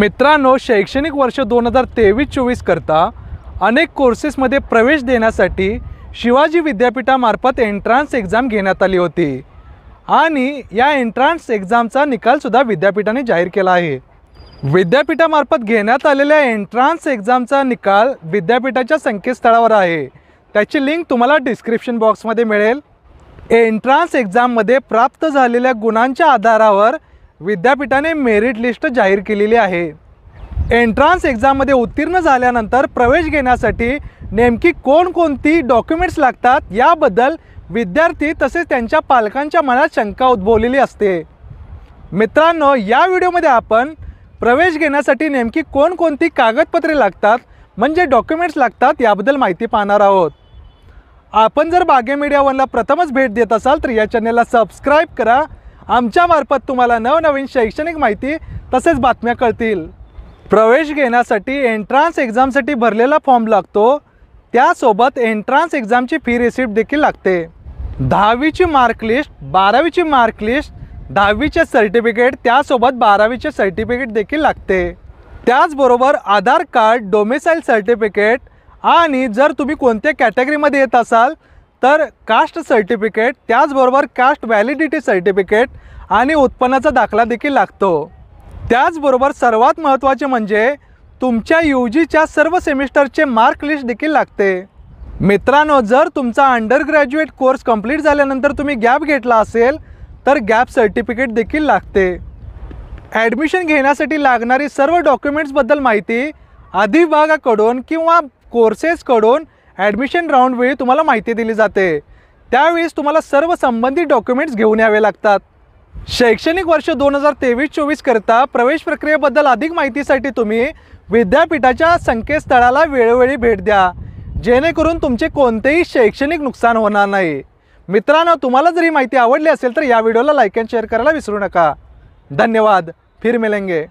मित्रांनो शैक्षणिक वर्ष दोन हजार तेवीस करता अनेक कोर्सेसमध्ये प्रवेश देण्यासाठी शिवाजी विद्यापीठामार्फत एंट्रान्स एक्झाम घेण्यात आली होती आणि या एंट्रान्स एक्झामचा निकालसुद्धा विद्यापीठाने जाहीर केला आहे विद्यापीठामार्फत घेण्यात आलेल्या एंट्रान्स एक्झामचा निकाल विद्यापीठाच्या संकेतस्थळावर आहे त्याची लिंक तुम्हाला डिस्क्रिप्शन बॉक्समध्ये मिळेल एंट्रान्स एक्झाममध्ये प्राप्त झालेल्या गुणांच्या आधारावर विद्यापीठाने मेरिट लिस्ट जाहीर केलेली आहे एंट्रान्स एक्झाममध्ये उत्तीर्ण झाल्यानंतर प्रवेश घेण्यासाठी नेमकी कोणकोणती डॉक्युमेंट्स लागतात याबद्दल विद्यार्थी तसेच त्यांच्या पालकांच्या मनात शंका उद्भवलेली असते मित्रांनो या व्हिडिओमध्ये आपण प्रवेश घेण्यासाठी नेमकी कोणकोणती कागदपत्रे लागतात म्हणजे डॉक्युमेंट्स लागतात याबद्दल माहिती पाहणार आहोत आपण जर बागे मीडिया वनला प्रथमच भेट देत असाल तर या चॅनलला सबस्क्राईब करा आमच्यामार्फत तुम्हाला नवनवीन शैक्षणिक माहिती तसेच बातम्या कळतील प्रवेश घेण्यासाठी एंट्रान्स एक्झामसाठी भरलेला फॉर्म लागतो त्यासोबत एंट्रान्स एक्झामची फी रिसिप्ट देखील लागते दहावीची मार्कलिस्ट बारावीची मार्कलिस्ट दहावीचे सर्टिफिकेट त्यासोबत बारावीचे सर्टिफिकेट देखील लागते त्याचबरोबर आधार कार्ड डोमिसाईल सर्टिफिकेट आणि जर तुम्ही कोणत्या कॅटेगरीमध्ये येत असाल तर कास्ट सर्टिफिकेट त्याचबरोबर कास्ट व्हॅलिडिटी सर्टिफिकेट आणि उत्पन्नाचा दाखला देखील लागतो त्याचबरोबर सर्वात महत्त्वाचे म्हणजे तुमच्या यू जीच्या सर्व सेमिस्टरचे मार्क लिस्ट देखील लागते मित्रांनो जर तुमचा अंडर ग्रॅज्युएट कोर्स कंप्लीट झाल्यानंतर तुम्ही गॅप घेतला असेल तर गॅप सर्टिफिकेट देखील लागते ॲडमिशन घेण्यासाठी लागणारी सर्व डॉक्युमेंट्सबद्दल माहिती अधिभागाकडून किंवा कोर्सेसकडून ॲडमिशन राऊंडवेळी तुम्हाला माहिती दिली जाते त्यावेळेस तुम्हाला सर्व संबंधित डॉक्युमेंट्स घेऊन यावे लागतात शैक्षणिक वर्ष दोन हजार तेवीस चोवीसकरता प्रवेश प्रक्रियेबद्दल अधिक माहितीसाठी तुम्ही विद्यापीठाच्या संकेतस्थळाला वेळोवेळी भेट द्या जेणेकरून तुमचे कोणतेही शैक्षणिक नुकसान होणार नाही मित्रांनो तुम्हाला जर ही माहिती आवडली असेल तर या व्हिडिओला लाईक अँड शेअर करायला विसरू नका धन्यवाद फिर मिलेंगे